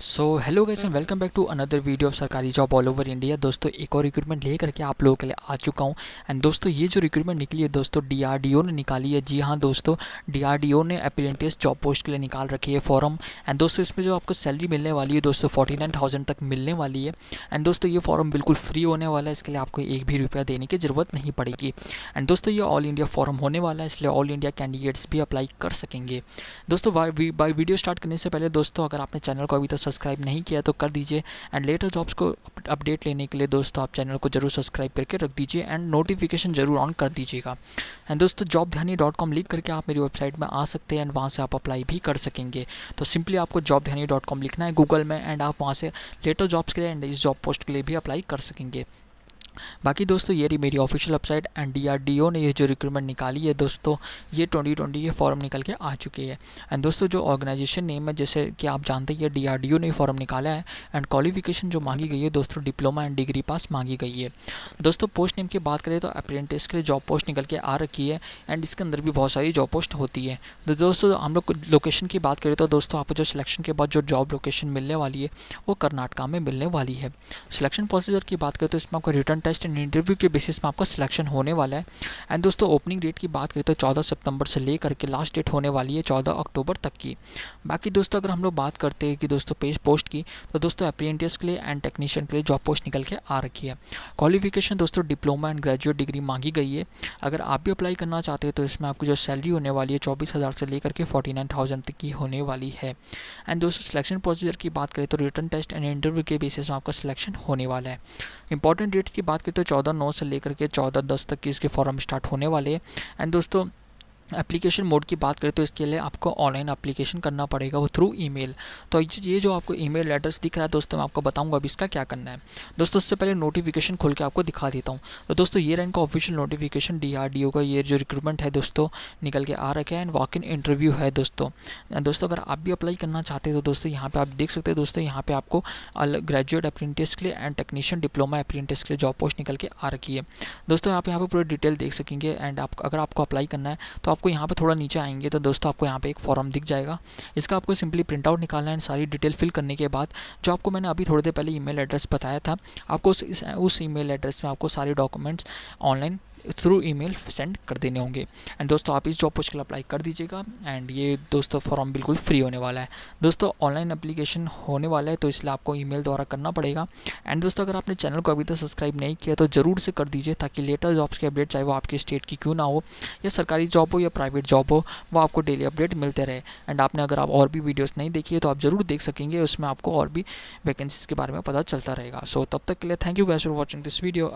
so hello guys and welcome back to another video of सरकारी job all over India दोस्तों एक और recruitment लेकर के आप लोगों के लिए आ चुका हूँ एंड दोस्तों ये जो रिक्रूटमेंट निकली है दोस्तों डीआरडीओ ने निकाली है जी हाँ दोस्तों डीआरडीओ ने अप्रेंटिस जॉब पोस्ट के लिए निकाल रखी है फॉर्म एंड दोस्तों इसमें जो आपको सैलरी मिलने वाली है दोस्तों फोर्टी नाइन थाउजेंड तक मिलने वाली है एंड दोस्तों ये फॉर्म बिल्कुल फ्री होने वाला है इसके लिए आपको एक भी रुपया देने की ज़रूरत नहीं पड़ेगी एंड दोस्तों ये ऑल इंडिया फॉर्म होने वाला है इसलिए ऑल इंडिया कैंडिडेट्स भी अप्लाई कर सकेंगे दोस्तों बाई वीडियो स्टार्ट करने से पहले दोस्तों अगर आपने चैनल को अभी तक सब्सक्राइब नहीं किया तो कर दीजिए एंड लेटर जॉब्स को अपडेट लेने के लिए दोस्तों आप चैनल को जरूर सब्सक्राइब करके रख दीजिए एंड नोटिफिकेशन जरूर ऑन कर दीजिएगा एंड दोस्तों जॉब ध्यानी डॉट कॉम लिख करके आप मेरी वेबसाइट में आ सकते हैं एंड वहाँ से आप अप्लाई भी कर सकेंगे तो सिंपली आपको जॉब ध्यानी डॉट कॉम लिखना है गूगल में एंड आप वहाँ से लेटर जॉब्स के लिए एंड इस जॉब पोस्ट के लिए भी अप्लाई कर सकेंगे बाकी दोस्तों ये रही मेरी ऑफिशियल वेबसाइट एंड डीआरडीओ ने ये जो रिक्रूटमेंट निकाली है दोस्तों ये 2020 ये फॉर्म निकल के आ चुकी है एंड दोस्तों जो ऑर्गेनाइजेशन नेम है जैसे कि आप जानते हैं डीआरडीओ ने फॉर्म निकाला है एंड क्वालिफिकेशन जो मांगी गई है दोस्तों डिप्लोमा एंड डिग्री पास मांगी गई है दोस्तों पोस्ट नेम की बात करें तो अप्रेंटिस के लिए जॉब पोस्ट निकल के आ रखी है एंड इसके अंदर भी बहुत सारी जॉब पोस्ट होती है तो दोस्तों हम लोग लोकेशन की बात करें तो दोस्तों आपको जो सिलेक्शन के बाद जो जॉब लोकेशन मिलने वाली है वो कर्नाटका में मिलने वाली है सिलेक्शन प्रोसीजर की बात करें तो इसमें आपको रिटर्न टेस्ट एंड इंटरव्यू के बेसिस में आपका सिलेक्शन होने वाला है एंड दोस्तों ओपनिंग डेट की बात करें तो चौदह सितंबर से लेकर के लास्ट डेट होने वाली है चौदह अक्टूबर तक की बाकी दोस्तों अगर हम लोग बात करते हैं कि दोस्तों पेज पोस्ट की तो दोस्तों अप्रेंटिस के लिए एंड टेक्नीशियन के लिए जॉब पोस्ट निकल के आ रखी है क्वालिफिकेशन दोस्तों डिप्लोमा एंड ग्रेजुएट डिग्री मांगी गई है अगर आप भी अप्लाई करना चाहते हैं तो इसमें आपकी जो सैलरी होने वाली है चौबीस हज़ार से लेकर के फोर्टी नाइन थाउजेंड तक की होने वाली है एंड दोस्तों सिलेक्शन प्रोसीजर की बात करें तो रिटर्न टेस्ट एंड इंटरव्यू के बेसिस में आपका सिलेक्शन होने वाला है इंपॉर्टेंट डेट की बात बात की तो चौदह नौ से लेकर के चौदह दस तक की इसके फॉर्म स्टार्ट होने वाले हैं एंड दोस्तों एप्लीकेशन मोड की बात करें तो इसके लिए आपको ऑनलाइन एप्लीकेशन करना पड़ेगा वो थ्रू ईमेल तो ये जो आपको ईमेल एड्रेस दिख रहा है दोस्तों मैं आपको बताऊंगा अभी इसका क्या करना है दोस्तों उससे पहले नोटिफिकेशन खोल के आपको दिखा देता हूँ तो दोस्तों ये रैंक का ऑफिशियल नोटिफिकेशन डी का ये जो रिक्रूटमेंट है दोस्तों निकल के आ रखे हैं एंड वॉक इन इंटरव्यू है दोस्तों दोस्तों अगर आप भी अप्लाई करना चाहते हो तो दोस्तों यहाँ पर आप देख सकते हैं दोस्तों यहाँ पर आपको ग्रेजुएट अप्रेंटिस के लिए एंड टेक्नीशियन डिप्लोमा अप्रेंटिस के लिए जॉब पोस्ट निकल के आ रखी है दोस्तों आप यहाँ पर पूरी डिटेल देख सकेंगे एंड आप अगर आपको अप्लाई करना है तो आपको यहाँ पर थोड़ा नीचे आएंगे तो दोस्तों आपको यहाँ पर एक फॉर्म दिख जाएगा इसका आपको सिंपली प्रिंट आउट निकालना है सारी डिटेल फिल करने के बाद जो आपको मैंने अभी थोड़ी देर पहले ईमेल एड्रेस बताया था आपको उस उस ईमेल एड्रेस में आपको सारे documents online through email send कर देने होंगे एंड दोस्तों आप इस जॉब पोस्ट के लिए अप्लाई कर दीजिएगा एंड ये दोस्तों फॉर्म बिल्कुल फ्री होने वाला है दोस्तों ऑनलाइन अप्लीकेशन होने वाला है तो इसलिए आपको ई द्वारा करना पड़ेगा एंड दोस्तों अगर आपने चैनल को अभी तक सब्सक्राइब नहीं किया तो ज़रूर से कर दीजिए ताकि लेटर जॉब्स की अपडेट चाहे वो आपके स्टेट की क्यों ना हो या सरकारी जॉब हो या प्राइवेट जॉब हो वो आपको डेली अपडेट मिलते रहे एंड आपने अगर आप और भी वीडियोज़ नहीं देखी है तो आप ज़रूर देख सकेंगे उसमें आपको और भी वैकेंसीज़ के बारे में पता चलता रहेगा सो तब तक के लिए thank you guys for watching this video